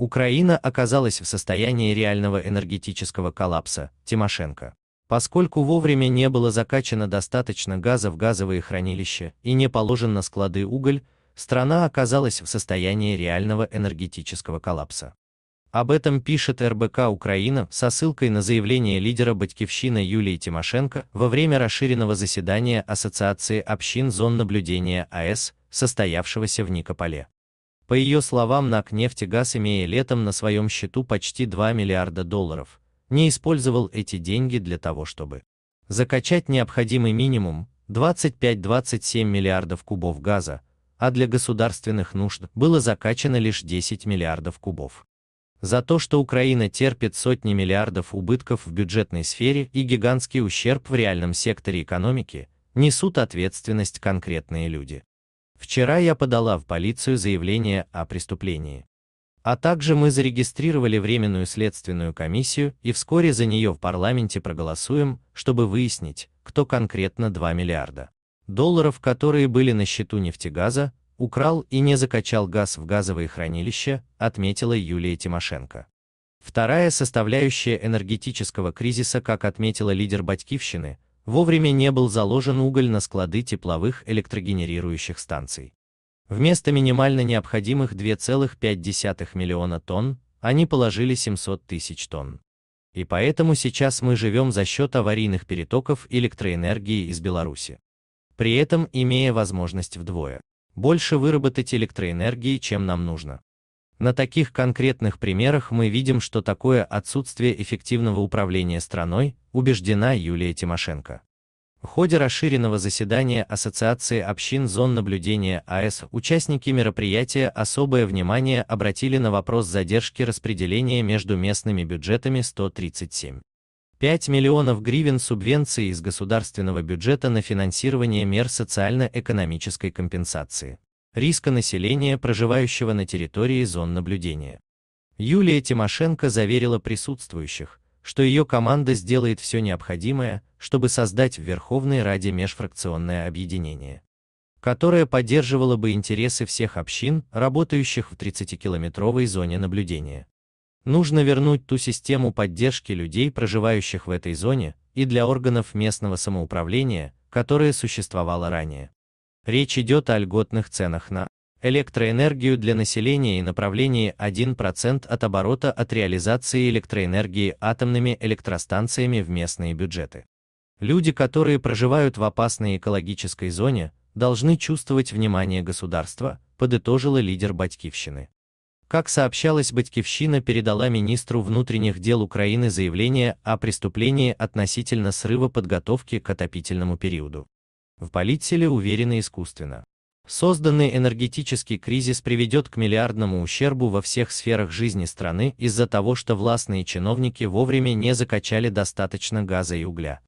Украина оказалась в состоянии реального энергетического коллапса, Тимошенко. Поскольку вовремя не было закачано достаточно газа в газовые хранилища и не положен на склады уголь, страна оказалась в состоянии реального энергетического коллапса. Об этом пишет РБК Украина со ссылкой на заявление лидера Батькивщины Юлии Тимошенко во время расширенного заседания Ассоциации общин зон наблюдения АЭС, состоявшегося в Никополе. По ее словам, НАК «Нефтегаз», имея летом на своем счету почти 2 миллиарда долларов, не использовал эти деньги для того, чтобы закачать необходимый минимум 25-27 миллиардов кубов газа, а для государственных нужд было закачано лишь 10 миллиардов кубов. За то, что Украина терпит сотни миллиардов убытков в бюджетной сфере и гигантский ущерб в реальном секторе экономики, несут ответственность конкретные люди. Вчера я подала в полицию заявление о преступлении. А также мы зарегистрировали Временную следственную комиссию и вскоре за нее в парламенте проголосуем, чтобы выяснить, кто конкретно 2 миллиарда долларов, которые были на счету нефтегаза, украл и не закачал газ в газовые хранилища, отметила Юлия Тимошенко. Вторая составляющая энергетического кризиса, как отметила лидер Батькивщины, Вовремя не был заложен уголь на склады тепловых электрогенерирующих станций. Вместо минимально необходимых 2,5 миллиона тонн, они положили 700 тысяч тонн. И поэтому сейчас мы живем за счет аварийных перетоков электроэнергии из Беларуси. При этом имея возможность вдвое больше выработать электроэнергии, чем нам нужно. На таких конкретных примерах мы видим, что такое отсутствие эффективного управления страной, убеждена Юлия Тимошенко. В ходе расширенного заседания Ассоциации общин зон наблюдения АЭС участники мероприятия особое внимание обратили на вопрос задержки распределения между местными бюджетами 137. 5 миллионов гривен субвенции из государственного бюджета на финансирование мер социально-экономической компенсации риска населения, проживающего на территории зон наблюдения. Юлия Тимошенко заверила присутствующих, что ее команда сделает все необходимое, чтобы создать в Верховной Раде межфракционное объединение, которое поддерживало бы интересы всех общин, работающих в 30-километровой зоне наблюдения. Нужно вернуть ту систему поддержки людей, проживающих в этой зоне, и для органов местного самоуправления, которая существовала ранее. Речь идет о льготных ценах на электроэнергию для населения и направлении 1% от оборота от реализации электроэнергии атомными электростанциями в местные бюджеты. Люди, которые проживают в опасной экологической зоне, должны чувствовать внимание государства, подытожила лидер Батькивщины. Как сообщалось, Батькивщина передала министру внутренних дел Украины заявление о преступлении относительно срыва подготовки к отопительному периоду в политселе уверены искусственно. Созданный энергетический кризис приведет к миллиардному ущербу во всех сферах жизни страны из-за того, что властные чиновники вовремя не закачали достаточно газа и угля.